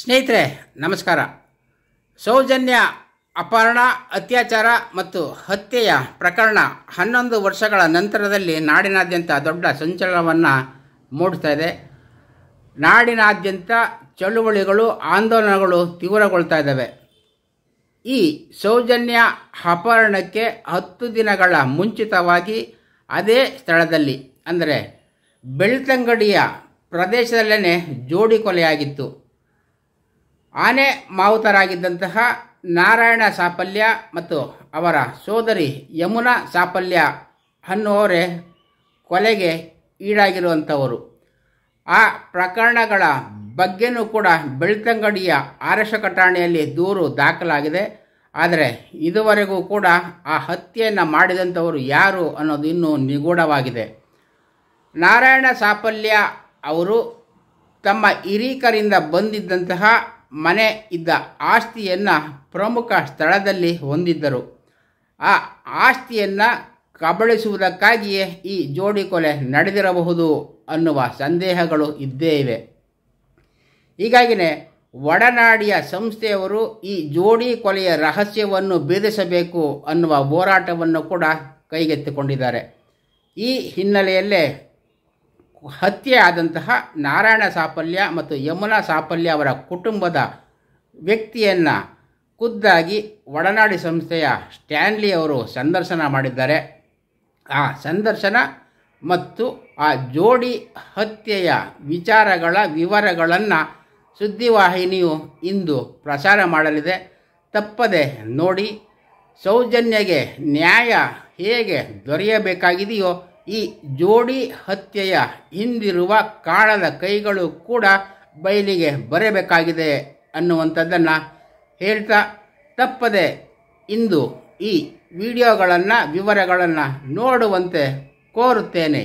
ಸ್ನೇಹಿತರೆ ನಮಸ್ಕಾರ ಸೌಜನ್ಯ ಅಪಹರಣ ಅತ್ಯಾಚಾರ ಮತ್ತು ಹತ್ಯೆಯ ಪ್ರಕರಣ ಹನ್ನೊಂದು ವರ್ಷಗಳ ನಂತರದಲ್ಲಿ ನಾಡಿನಾದ್ಯಂತ ದೊಡ್ಡ ಸಂಚಲನವನ್ನು ಮೂಡಿಸ್ತಾ ಇದೆ ನಾಡಿನಾದ್ಯಂತ ಚಳುವಳಿಗಳು ಆಂದೋಲನಗಳು ತೀವ್ರಗೊಳ್ತಾ ಇದ್ದಾವೆ ಈ ಸೌಜನ್ಯ ಅಪಹರಣಕ್ಕೆ ಹತ್ತು ದಿನಗಳ ಮುಂಚಿತವಾಗಿ ಅದೇ ಸ್ಥಳದಲ್ಲಿ ಅಂದರೆ ಬೆಳ್ತಂಗಡಿಯ ಪ್ರದೇಶದಲ್ಲೇ ಜೋಡಿ ಕೊಲೆಯಾಗಿತ್ತು ಆನೆ ಮಾವುತರಾಗಿದ್ದಂತಹ ನಾರಾಯಣ ಸಾಫಲ್ಯ ಮತ್ತು ಅವರ ಸೋದರಿ ಯಮುನಾ ಸಾಫಲ್ಯ ಅನ್ನುವರೇ ಕೊಲೆಗೆ ಈಡಾಗಿರುವಂಥವರು ಆ ಪ್ರಕರಣಗಳ ಬಗ್ಗೆನೂ ಕೂಡ ಬೆಳ್ತಂಗಡಿಯ ಆರಶ ಠಾಣೆಯಲ್ಲಿ ದೂರು ದಾಖಲಾಗಿದೆ ಆದರೆ ಇದುವರೆಗೂ ಕೂಡ ಆ ಹತ್ಯೆಯನ್ನು ಮಾಡಿದಂಥವರು ಯಾರು ಅನ್ನೋದು ಇನ್ನೂ ನಿಗೂಢವಾಗಿದೆ ನಾರಾಯಣ ಸಾಫಲ್ಯ ಅವರು ತಮ್ಮ ಹಿರೀಕರಿಂದ ಬಂದಿದ್ದಂತಹ ಮನೆ ಇದ್ದ ಆಸ್ತಿಯನ್ನು ಪ್ರಮುಖ ಸ್ಥಳದಲ್ಲಿ ಹೊಂದಿದ್ದರು ಆ ಆಸ್ತಿಯನ್ನು ಕಬಳಿಸುವುದಕ್ಕಾಗಿಯೇ ಈ ಜೋಡಿ ಕೊಲೆ ನಡೆದಿರಬಹುದು ಅನ್ನುವ ಸಂದೇಹಗಳು ಇದ್ದೇ ಇವೆ ಹೀಗಾಗಿನೇ ಒಡನಾಡಿಯ ಸಂಸ್ಥೆಯವರು ಈ ಜೋಡಿ ಕೊಲೆಯ ರಹಸ್ಯವನ್ನು ಭೇದಿಸಬೇಕು ಅನ್ನುವ ಹೋರಾಟವನ್ನು ಕೂಡ ಕೈಗೆತ್ತಿಕೊಂಡಿದ್ದಾರೆ ಈ ಹಿನ್ನೆಲೆಯಲ್ಲೇ ಹತ್ಯೆ ಆದಂತಹ ನಾರಾಯಣ ಸಾಫಲ್ಯ ಮತ್ತು ಯಮುನಾ ಸಾಫಲ್ಯ ಅವರ ಕುಟುಂಬದ ವ್ಯಕ್ತಿಯನ್ನು ಖುದ್ದಾಗಿ ಒಡನಾಡಿ ಸಂಸ್ಥೆಯ ಸ್ಟ್ಯಾನ್ಲಿ ಅವರು ಸಂದರ್ಶನ ಮಾಡಿದ್ದಾರೆ ಆ ಸಂದರ್ಶನ ಮತ್ತು ಆ ಜೋಡಿ ಹತ್ಯೆಯ ವಿಚಾರಗಳ ವಿವರಗಳನ್ನು ಸುದ್ದಿವಾಹಿನಿಯು ಇಂದು ಪ್ರಸಾರ ಮಾಡಲಿದೆ ತಪ್ಪದೆ ನೋಡಿ ಸೌಜನ್ಯಗೆ ನ್ಯಾಯ ಹೇಗೆ ದೊರೆಯಬೇಕಾಗಿದೆಯೋ ಈ ಜೋಡಿ ಹತ್ಯೆಯ ಹಿಂದಿರುವ ಕಾಳದ ಕೈಗಳು ಕೂಡ ಬಯಲಿಗೆ ಬರಬೇಕಾಗಿದೆ ಅನ್ನುವಂಥದ್ದನ್ನು ಹೇಳ್ತಾ ತಪ್ಪದೆ ಇಂದು ಈ ವಿಡಿಯೋಗಳನ್ನು ವಿವರಗಳನ್ನು ನೋಡುವಂತೆ ಕೋರುತ್ತೇನೆ